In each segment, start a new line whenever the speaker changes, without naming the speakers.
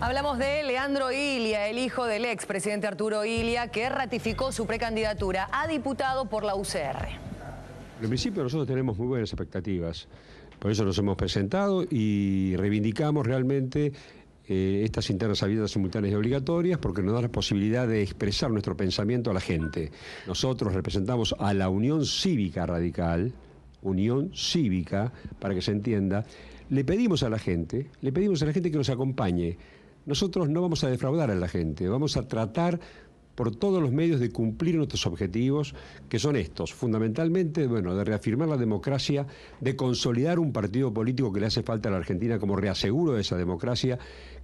Hablamos de Leandro Ilia, el hijo del ex presidente Arturo Ilia, que ratificó su precandidatura a diputado por la UCR.
En principio nosotros tenemos muy buenas expectativas. Por eso nos hemos presentado y reivindicamos realmente eh, estas internas abiertas simultáneas y obligatorias porque nos da la posibilidad de expresar nuestro pensamiento a la gente. Nosotros representamos a la Unión Cívica Radical, unión cívica, para que se entienda, le pedimos a la gente, le pedimos a la gente que nos acompañe. Nosotros no vamos a defraudar a la gente, vamos a tratar por todos los medios de cumplir nuestros objetivos, que son estos, fundamentalmente, bueno, de reafirmar la democracia, de consolidar un partido político que le hace falta a la Argentina como reaseguro de esa democracia,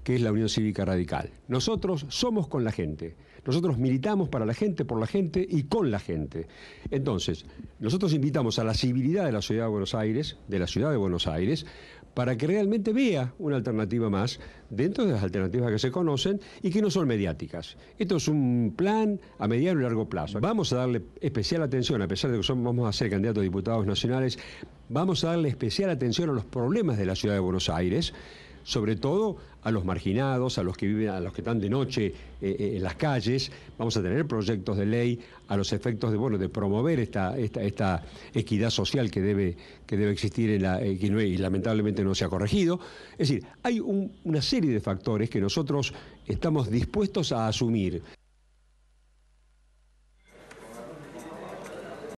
que es la Unión Cívica Radical. Nosotros somos con la gente, nosotros militamos para la gente, por la gente y con la gente. Entonces, nosotros invitamos a la civilidad de la ciudad de Buenos Aires, de la ciudad de Buenos Aires, para que realmente vea una alternativa más dentro de las alternativas que se conocen y que no son mediáticas. Esto es un plan a mediano y largo plazo. Vamos a darle especial atención, a pesar de que somos, vamos a ser candidatos a diputados nacionales, vamos a darle especial atención a los problemas de la ciudad de Buenos Aires sobre todo a los marginados, a los que viven, a los que están de noche eh, eh, en las calles. Vamos a tener proyectos de ley a los efectos de bueno de promover esta, equidad social que debe, existir en la, eh, y lamentablemente no se ha corregido. Es decir, hay una serie de factores que nosotros estamos dispuestos a asumir